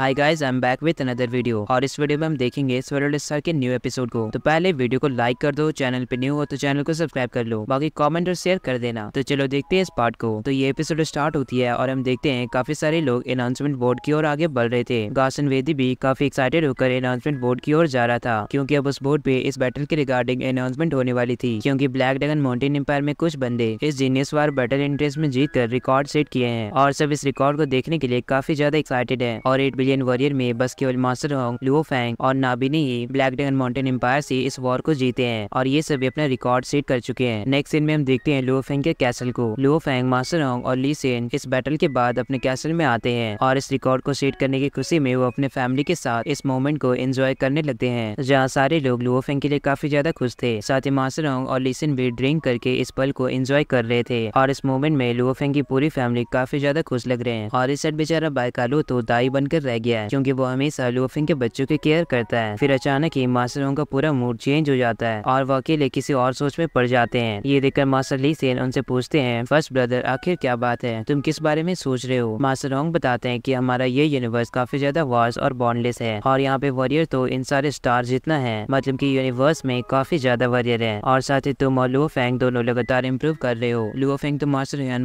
hi guys I am back with another video और इस video में हम देखेंगे स्वेरल स्टार के न्यू एपिसोड को तो पहले वीडियो को लाइक कर दो चैनल पे न्यू हो तो चैनल को सब्सक्राइब कर लो बाकी कमेंट और शेयर कर देना तो चलो देखते हैं इस पार्ट को तो ये एपिसोड स्टार्ट होती है और हम देखते हैं काफी सारे लोग अनाउंसमेंट बोर्ड की ओर आगे बढ़ रहे थे गासन वेदी भी काफी एक्साइटेड होकर अनाउंसमेंट बोर्ड की ओर जा रहा था क्यूँकी अब उस बोर्ड पे इस बैटल के रिगार्डिंग अनाउंसमेंट होने वाली थी क्यूँकी ब्लैक डगन माउंटेन एम्पायर में कुछ बंदे इस जीनियस वार बैटल इंटरेस्ट में जीत कर रिकॉर्ड सेट किए हैं और सब इस रिकॉर्ड को देखने के लिए काफी ज्यादा एक्साइटेड है और एट एलियन वॉरियर में बस केवल मास्टर हॉन्ग लुओफेंग और नाबिनी ही ब्लैक डेगन माउंटेन एम्पायर से इस वॉर को जीते हैं और ये सभी अपना रिकॉर्ड सेट कर चुके हैं नेक्स्ट सीन में हम देखते हैं लुओफेंग के कैसल को लुओफेंग मास्टर होंग और ली सेन इस बैटल के बाद अपने कैसल में आते हैं और इस रिकॉर्ड को सेट करने की खुशी में वो अपने फैमिली के साथ इस मोमेंट को एंजॉय करने लगते हैं जहाँ सारे लोग लुओफेंग के लिए काफी ज्यादा खुश थे साथ ही मास्टर होंग और लीसन भी ड्रिंक करके इस पल को एंजॉय कर रहे थे और इस मोमेंट में लुओफेंग की पूरी फैमिली काफी ज्यादा खुश लग रहे हैं और इस सेट बेचारा बाइकालो तो दाई बनकर रह गया है क्यूँकी वो हमेशा लूफिन के बच्चों की केयर करता है फिर अचानक ही मास्टर का पूरा मूड चेंज हो जाता है और वो अकेले किसी और सोच में पड़ जाते हैं ये देखकर मास्टर ली सेन उनसे पूछते हैं फर्स्ट ब्रदर आखिर क्या बात है तुम किस बारे में सोच रहे हो मास्टर रोंग बताते हैं कि हमारा ये यूनिवर्स काफी ज्यादा वार्स और बॉन्डलेस है और यहाँ पे वॉरियर तो इन सारे स्टार जितना है मतलब की यूनिवर्स में काफी ज्यादा वॉरियर है और साथ ही तुम और लुओ फेंग दोनों लगातार इम्प्रूव कर रहे हो लुओ फेंग तो मास्टर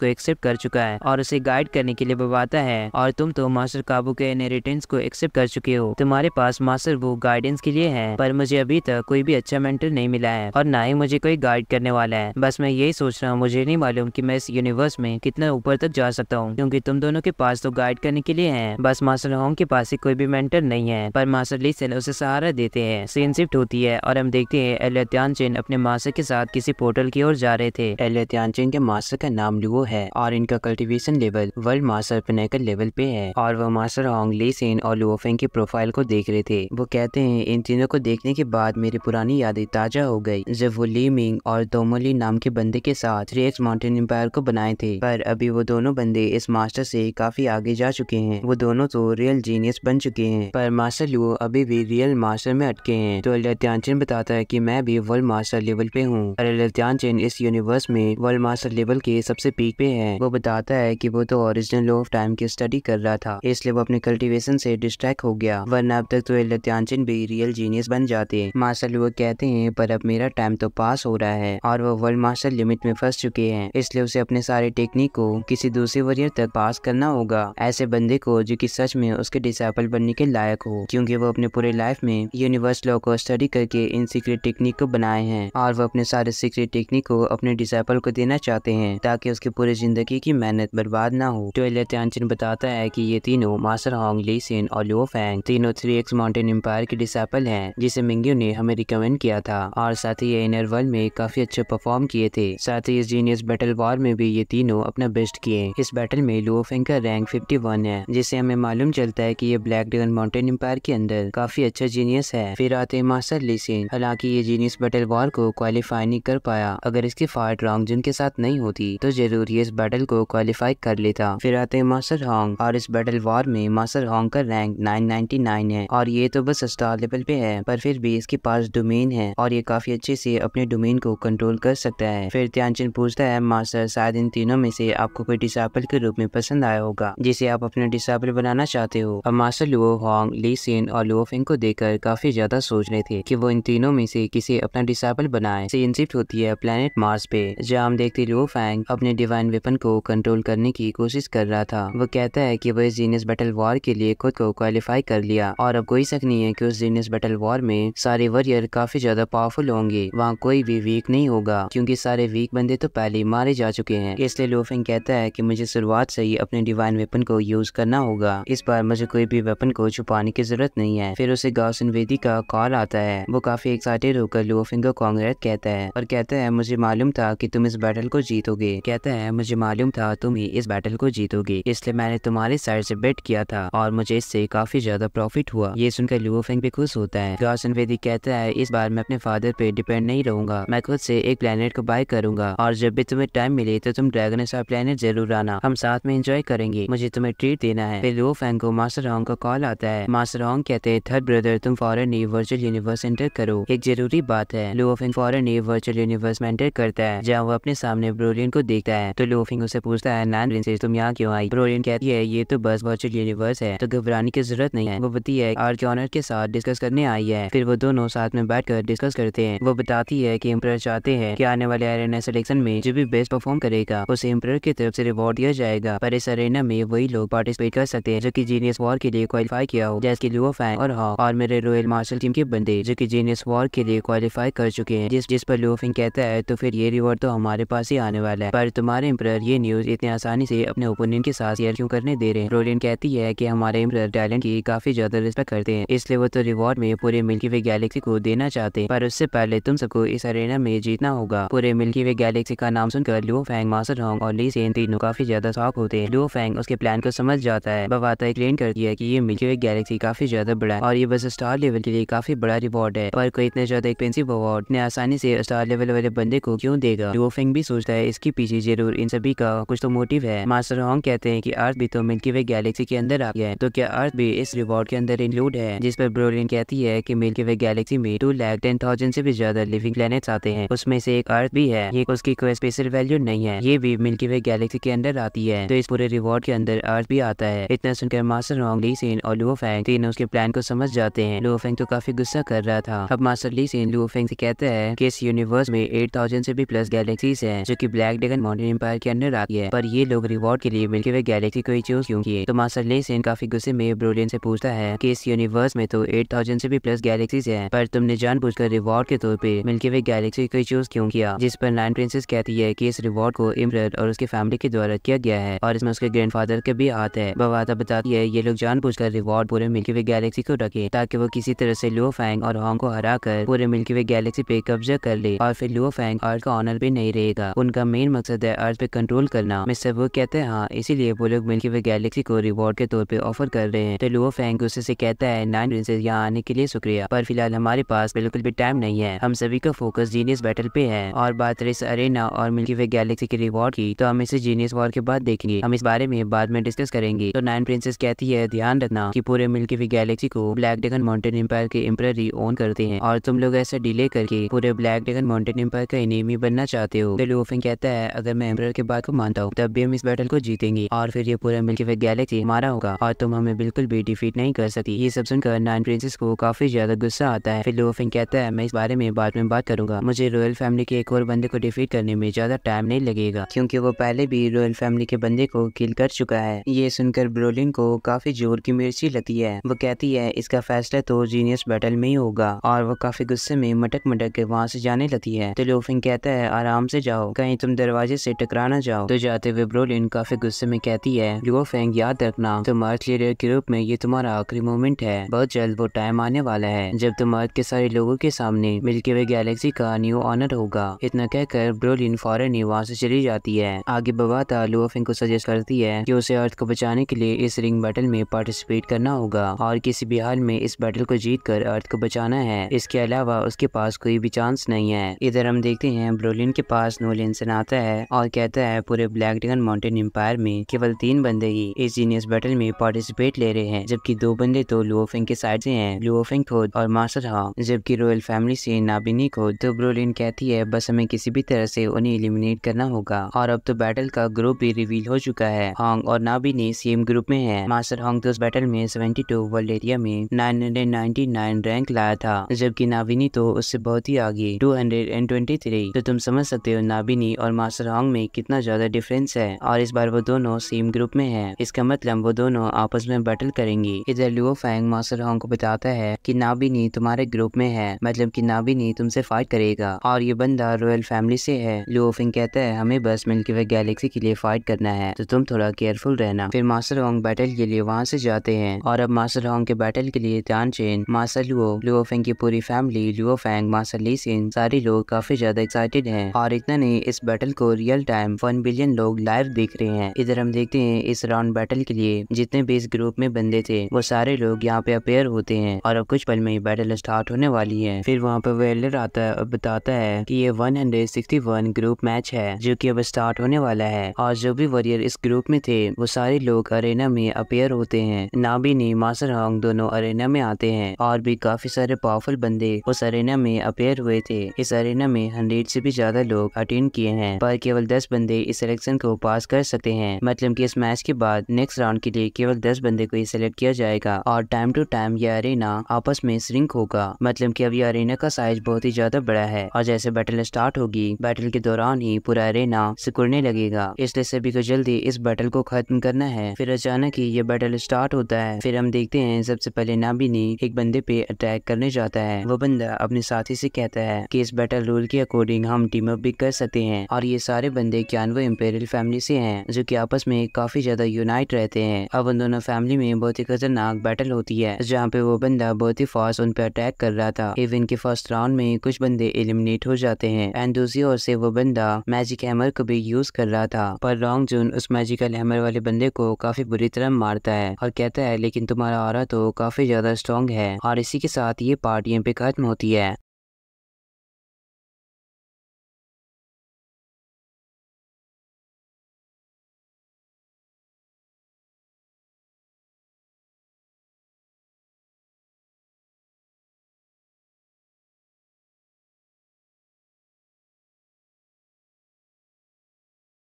को एक्सेप्ट कर चुका है और उसे गाइड करने के लिए बवाता है और तुम तो मास्टर मास्टर काबू के इनहेरिटेंस को एक्सेप्ट कर चुके हो तुम्हारे पास मास्टर वो गाइडेंस के लिए है पर मुझे अभी तक कोई भी अच्छा मेंटर नहीं मिला है और ना ही मुझे कोई गाइड करने वाला है बस मैं यही सोच रहा हूँ मुझे नहीं मालूम की मैं इस यूनिवर्स में कितना ऊपर तक जा सकता हूँ क्यूँकी तुम दोनों के पास तो गाइड करने के लिए है बस मास्टर होंग के पास ही कोई भी मेंटर नहीं है पर मास्टर ली सेन उसे सहारा देते हैं सीन शिफ्ट होती है और हम देखते हैं एलियान चेन अपने मास्टर के साथ किसी पोर्टल की ओर जा रहे थे एलियान चेन के मास्टर का नाम लुओ है और इनका cultivation level world master pinnacle level पे है और वो मास्टर होंग ली सेन और लुओफेंग की प्रोफाइल को देख रहे थे वो कहते हैं इन तीनों को देखने के बाद मेरी पुरानी यादें ताजा हो गई जब वो ली मिंग और तोमोली नाम के बंदे के साथ रेक्स माउंटेन एम्पायर को बनाए थे पर अभी वो दोनों बंदे इस मास्टर से काफी आगे जा चुके हैं वो दोनों तो रियल जीनियस बन चुके हैं पर मास्टर लुओ अभी भी रियल मास्टर में अटके हैं तो लत्यानचन बताता है की मैं भी वर्ल्ड मास्टर लेवल पे हूँ और लत्यानचन इस यूनिवर्स में वर्ल्ड मास्टर लेवल के सबसे पीक पे है वो बताता है की वो तो ओरिजिनल ऑफ टाइम की स्टडी कर रहा था इसलिए वो अपने कल्टिवेशन से डिस्ट्रैक्ट हो गया वरना अब तक तो लत्यांचन भी रियल जीनियस बन जाते मार्शल वो कहते हैं पर अब मेरा टाइम तो पास हो रहा है और वो वर्ल्ड मार्शल लिमिट में फंस चुके हैं इसलिए उसे अपने सारे टेक्निक को किसी दूसरे वरियर तक पास करना होगा ऐसे बंदे को जो की सच में उसके डिसाइपल बनने के लायक हो क्यूँकी वो अपने पूरे लाइफ में यूनिवर्स लॉ को स्टडी करके इन सीक्रेट टेक्निक को बनाए हैं और वो अपने सारे सीक्रेट टेक्निक को अपने डिसाइपल को देना चाहते हैं ताकि उसकी पूरी जिंदगी की मेहनत बर्बाद ना हो तो बताता है की ये तीनों तीनों मास्टर हॉन्ग सिन और लियो फैंग तीनों थ्री एक्स माउंटेन एम्पायर के डिसपल है जिसे मिंग्यू ने हमें रिकमेंड किया था और साथ ही ये इनर वर्ल्ड में काफी अच्छे परफॉर्म किए थे साथ ही इस जीनियस बैटल वॉर में भी ये तीनों अपना बेस्ट किए इस बैटल में लियो फैंग का रैंक फिफ्टी है जिससे हमें मालूम चलता है की ये ब्लैक डेगन माउंटेन एम्पायर के अंदर काफी अच्छा जीनियस है फिर आते मास्टर लीसिन हालांकि ये जीनियस बैटल वॉर को क्वालिफाई नहीं कर पाया अगर इसकी फाइट रॉन्ग जिन के साथ नहीं होती तो जरूर ये इस बैटल को क्वालिफाई कर लेता फिर आते मास्टर हॉन्ग और इस बैटल वॉर वॉर में मास्टर का रैंक 999 है और ये तो बस स्टार लेवल पे है पर फिर भी इसके पास डोमेन है और ये काफी अच्छे से अपने डोमेन को कंट्रोल कर सकता है फिर त्यानचंद पूछता है मास्टर शायद इन तीनों में से आपको कोई डिसाइपल के रूप में पसंद आया होगा जिसे आप अपना डिसापल बनाना चाहते हो अब master Luo Hong Li Sen और लुओ फिंग को देखकर काफी ज्यादा सोच रहे थे की वो इन तीनों में से किसे अपना डिसापल बनाए सेन शिफ्ट होती है प्लेनेट मार्स पे जहाँ हम देखते लुओ फैंग अपने डिवाइन वेपन को कंट्रोल करने की कोशिश कर रहा था वो कहता है की वह जीनियस बैटल वॉर के लिए खुद को क्वालिफाई कर लिया और अब कोई शक नहीं है कि उस जीनियस बैटल वॉर में सारे वॉरियर काफी ज्यादा पावरफुल होंगे वहाँ कोई भी वीक नहीं होगा क्योंकि सारे वीक बंदे तो पहले मारे जा चुके हैं इसलिए लोफिंग कहता है की मुझे शुरुआत से ही अपने डिवाइन वेपन को यूज करना होगा इस बार मुझे कोई भी वेपन को छुपाने की जरूरत नहीं है फिर उसे गौसन वेदी का कॉल आता है वो काफी एक्साइटेड होकर लोफिंग को कांग्रेस कहता है और कहता है मुझे मालूम था कि तुम इस बैटल को जीतोगे कहता है मुझे मालूम था तुम ही इस बैटल को जीतोगे इसलिए मैंने तुम्हारे साइड से बेट सेट किया था और मुझे इससे काफी ज्यादा प्रॉफिट हुआ ये सुनकर लुओ फेंग भी खुश होता है गार्सन वेदी कहता है इस बार मैं अपने फादर पे डिपेंड नहीं रहूंगा मैं खुद से एक प्लेनेट को बाय करूंगा और जब भी तुम्हें टाइम मिले तो तुम ड्रैगन स्टार प्लेनेट जरूर आना हम साथ में एंजॉय करेंगे मुझे तुम्हें ट्रीट देना है फिर लुओ फेंग को मास्टर हॉन्ग का कॉल आता है मास्टर हॉन्ग कहते हैं थर्ड ब्रदर तुम फॉरन ही वर्चुअल यूनिवर्स एंटर करो एक जरूरी बात है लुओ फेंग फॉरन ही वर्चुअल यूनिवर्स में एंटर करता है जहाँ वो अपने सामने ब्रोलियन को देखता है तो लुओ फेंग उसे पूछता है नान प्रिंसेस तुम यहाँ क्यों आई ब्रोलियन कहती है ये तो बस वर्चुअल मिस्टर यूनिवर्स है तो घबराने की जरूरत नहीं है वो बती है आर जॉनर के साथ डिस्कस करने आई है फिर वो दोनों साथ में कर डिस्कस करते हैं वो बताती है की एम्प्रर चाहते हैं की आने वाले अरेना सिलेक्शन में जो भी बेस्ट परफॉर्म करेगा उसे एम्प्रर की तरफ ऐसी रिवॉर्ड दिया जाएगा पर इस अरेना में वही लोग पार्टिसिपेट कर सकते हैं जो की जीनियस वॉर के लिए क्वालिफाई किया हो जैसे लुओ फैंग और हॉक और मेरे रॉयल मार्शल टीम के बंदे जो की जीनियस वॉर के लिए क्वालिफाई कर चुके हैं जिस जिस पर लुओफिंग कहता है तो फिर ये रिवॉर्ड तो हमारे पास ही आने वाला है पर तुम्हारे एम्प्रर ये न्यूज इतने आसानी से अपने ओपोनेंट के साथ शेयर क्यों करने दे रहे हैं रोलियन कहती है कि हमारे टैलेंट की काफी ज्यादा रिस्पेक्ट करते हैं इसलिए वो तो रिवॉर्ड में पूरे मिल्की वे गैलेक्सी को देना चाहते हैं पर उससे पहले तुम सबको इस अरेना में जीतना होगा पूरे मिल्की वे गैलेक्सी का नाम सुनकर लुओ फैंग मास्टर होंग और ली सेन तीनों काफी ज्यादा शौक होते हैं लुओ फैंग उसके प्लान को समझ जाता है बवाता एक्सप्लेन करती है की ये मिल्की वे गैलेक्सी काफी ज्यादा बड़ा और ये बस स्टार लेवल के लिए काफी बड़ा रिवॉर्ड है पर कोई इतना ज्यादा एक्सपेंसिव अवार्ड ने आसानी से स्टार लेवल वाले बंदे को क्यों देगा लुओ फैंग भी सोचता है इसके पीछे जरूर इन सभी का कुछ तो मोटिव है मास्टर होंग कहते हैं की आज भी तो मिल्की वे गैलेक्सी गैलेक्सी के अंदर आ गया है तो क्या अर्थ भी इस रिवॉर्ड के अंदर इंक्लूड है जिस पर ब्रोलिन कहती है की मिल्कि वे गैलेक्सी में टू लैक टेन थाउजेंड से भी ज्यादा लिविंग प्लेनेट्स आते हैं उसमें से एक अर्थ भी है ये उसकी कोई स्पेशल वैल्यू नहीं है ये भी मिल्की वे गैलेक्सी के अंदर आती है तो इस पूरे रिवॉर्ड के अंदर अर्थ भी आता है इतना सुनकर मास्टर रॉन्ग ली सीन और लुओ फैंग तीनों उसके प्लान को समझ जाते हैं लुओ फैंग तो काफी गुस्सा कर रहा था अब master Li Sen Luo Feng से कहता है कि इस यूनिवर्स में एट थाउजेंड से भी प्लस गैलेक्सीज हैं जो कि ब्लैक डेगन माउंटेन एम्पायर के अंदर आती है पर ये लोग रिवॉर्ड के लिए मिल्की वे गैलेक्सी को ही चूज क्यों किए तो मास्टर ली काफी गुस्से में ब्रोलियन से पूछता है कि इस यूनिवर्स में तो 8000 से भी प्लस गैलेक्सीज हैं पर तुमने जानबूझकर रिवॉर्ड के तौर पे मिल्की वे गैलेक्सी को चूज क्यों किया जिस पर लाइन प्रिंसेस कहती है कि इस रिवॉर्ड को इमर और उसकी फैमिली के द्वारा किया गया है और इसमें उसके फादर के भी हाथ है बवादा बताती है ये लोग जान रिवॉर्ड पूरे मिल्की वे गैलेक्सी को रखे ताकि वो किसी तरह से लुओ फैंग और हॉन्ग को हरा कर पूरे मिल्की वे गैलेक्सी पे कब्जा कर ले और फिर लुओ फैंग अर्थ का ऑनर भी नहीं रहेगा उनका मेन मकसद है अर्थ पे कंट्रोल करना मिस्टर वो कहते हैं हाँ इसीलिए वो लोग मिल्की वे गैलेक्सी को रिवॉर्ड के तौर पर ऑफर कर रहे हैं तो लुओ फैंग गुस्से से कहता है नाइन प्रिंसेस यहाँ आने के लिए शुक्रिया पर फिलहाल हमारे पास बिल्कुल भी टाइम नहीं है हम सभी का फोकस जीनियस बैटल पे है और बात रही अरेना और मिल्की वे गैलेक्सी के रिवॉर्ड की तो हम इसे जीनियस वॉर के बाद देखेंगे हम इस बारे में बाद में डिस्कस करेंगे तो नाइन प्रिंसेस कहती है ध्यान रखना की पूरे मिल्की वे गैलेक्सी को ब्लैक डेगन माउंटेन एम्पायर के एम्पायर ओन करते हैं और तुम लोग ऐसा डिले करके पूरे ब्लैक डेगन माउंटेन एम्पायर का इनेमी बनना चाहते हो तो लूफिंग कहता है अगर मैं एम्प्रेयर के बात को मानता हूँ तब भी हम इस बैटल को जीतेंगे और फिर ये पूरा मिल्की वे गैलेक्सी मारा होगा और तुम हमें बिल्कुल भी डिफीट नहीं कर सकती ये सब सुनकर नाइन प्रिंसेस को काफी ज्यादा गुस्सा आता है फिर लोफिंग कहता है मैं इस बारे में बाद में बात करूंगा मुझे रॉयल फैमिली के एक और बंदे को डिफीट करने में ज्यादा टाइम नहीं लगेगा क्यूँकी वो पहले भी रॉयल फैमिली के बंदे को किल कर चुका है ये सुनकर ब्रोलिन को काफी जोर की मिर्ची लगती है वो कहती है इसका फैसला तो जीनियस बैटल में ही होगा और वो काफी गुस्से में मटक मटक के वहाँ से जाने लगती है तो लोफिंग कहता है आराम से जाओ कहीं तुम दरवाजे से टकराना जाओ तो जाते हुए ब्रोलिन काफी गुस्से में कहती है लोफेंग याद करना तुम्हारे लिए के रूप में ये तुम्हारा आखिरी मोमेंट है बहुत जल्द वो टाइम आने वाला है जब तुम अर्थ के सारे लोगों के सामने मिलके वे गैलेक्सी का न्यू ऑनर होगा इतना कहकर ब्रोलिन फॉरन ही वहाँ से चली जाती है आगे बवाता लुआफिंग को सजेस्ट करती है की उसे अर्थ को बचाने के लिए इस रिंग बैटल में पार्टिसिपेट करना होगा और किसी भी हाल में इस बैटल को जीत कर अर्थ को बचाना है इसके अलावा उसके पास कोई भी चांस नहीं है इधर हम देखते हैं ब्रोलिन के पास नोलिन आता है और कहता है पूरे ब्लैक डिगन माउंटेन एम्पायर में केवल तीन बंदे ही इस जीनियस बैटल में पार्टिसिपेट ले रहे हैं जबकि दो बंदे तो लुओफिंग के साइड से हैं लुओफिंग खुद और मास्टर हाउ जबकि रॉयल फैमिली से नाबिनी खुद तो ब्रोलिन कहती है बस हमें किसी भी तरह से उन्हें एलिमिनेट करना होगा और अब तो बैटल का ग्रुप भी रिवील हो चुका है हॉन्ग और नाबिनी सेम ग्रुप में है मास्टर हॉन्ग तो उस बैटल में सेवेंटी टू वर्ल्ड एरिया में nine hundred ninety nine rank लाया था जबकि नाबिनी तो उससे बहुत ही आगे two hundred and twenty three तो तुम समझ सकते हो नाबिनी और मास्टर हॉन्ग में कितना ज्यादा डिफरेंस है और इस बार वो दोनों सेम ग्रुप में है इसका मतलब टाइम वो दोनों आपस में बैटल करेंगी इधर लुओ फैंग मास्टर हॉन्ग को बताता है कि नाबिनी तुम्हारे ग्रुप में है मतलब कि नाबिनी तुमसे फाइट करेगा और ये बंदा रॉयल फैमिली से है लुओ फिंग कहता है हमें बस मिल्की वे गैलेक्सी के लिए फाइट करना है तो तुम थोड़ा केयरफुल रहना फिर मास्टर हॉन्ग बैटल के लिए वहाँ से जाते हैं और अब मास्टर हॉन्ग के बैटल के लिए ध्यान Chen master Luo Luo Feng की पूरी family Luo Fang master Li Sin सारे लोग काफी ज्यादा एक्साइटेड है और इतना नहीं इस बैटल को रियल टाइम वन बिलियन लोग लाइव देख रहे हैं इधर हम देखते हैं इस राउंड बैटल के लिए लिए जितने भी इस ग्रुप में बंदे थे वो सारे लोग यहाँ पे अपेयर होते हैं और अब कुछ पल में ही बैटल स्टार्ट होने वाली है फिर वहाँ पे वेलर आता है और बताता है कि ये 161 ग्रुप मैच है जो कि अब स्टार्ट होने वाला है और जो भी वॉरियर इस ग्रुप में थे वो सारे लोग अरेना में अपेयर होते हैं नाबी ने मास्टर हॉन्ग दोनों अरेना में आते हैं और भी काफी सारे पावरफुल बंदे उस अरेना में अपेयर हुए थे इस अरेना में हंड्रेड से भी ज्यादा लोग अटेंड किए हैं पर केवल दस बंदे इस सिलेक्शन को पास कर सकते हैं मतलब की इस मैच के बाद नेक्स्ट राउंड के लिए केवल दस बंदे को ही सिलेक्ट किया जाएगा और टाइम टू टाइम ये अरेना आपस में श्रिंक होगा मतलब की अब यह अरेना का साइज बहुत ही ज्यादा बड़ा है और जैसे बैटल स्टार्ट होगी बैटल के दौरान ही पूरा अरेना सिकुड़ने लगेगा इसलिए सभी को जल्दी इस बैटल को खत्म करना है फिर अचानक ही ये बैटल स्टार्ट होता है फिर हम देखते हैं सबसे पहले नाबिनी एक बंदे पे अटैक करने जाता है वो बंदा अपने साथी से कहता है कि इस बैटल रूल के अकॉर्डिंग हम टीम अप भी कर सकते हैं और ये सारे बंदे क्यानवे इम्पेरियल फैमिली से हैं जो कि आपस में काफी ज्यादा यूनाइट रहते रहते हैं अब उन दोनों फैमिली में बहुत ही खतरनाक बैटल होती है जहाँ पे वो बंदा बहुत ही फास्ट उन पे अटैक कर रहा था इवन के फर्स्ट राउंड में कुछ बंदे एलिमिनेट हो जाते हैं एंड दूसरी ओर से वो बंदा मैजिक हैमर को भी यूज कर रहा था पर रॉन्ग जून उस मैजिकल हैमर वाले बंदे को काफी बुरी तरह मारता है और कहता है लेकिन तुम्हारा आरा तो काफी ज्यादा स्ट्रॉन्ग है और इसी के साथ ये पार्ट पे खत्म होती है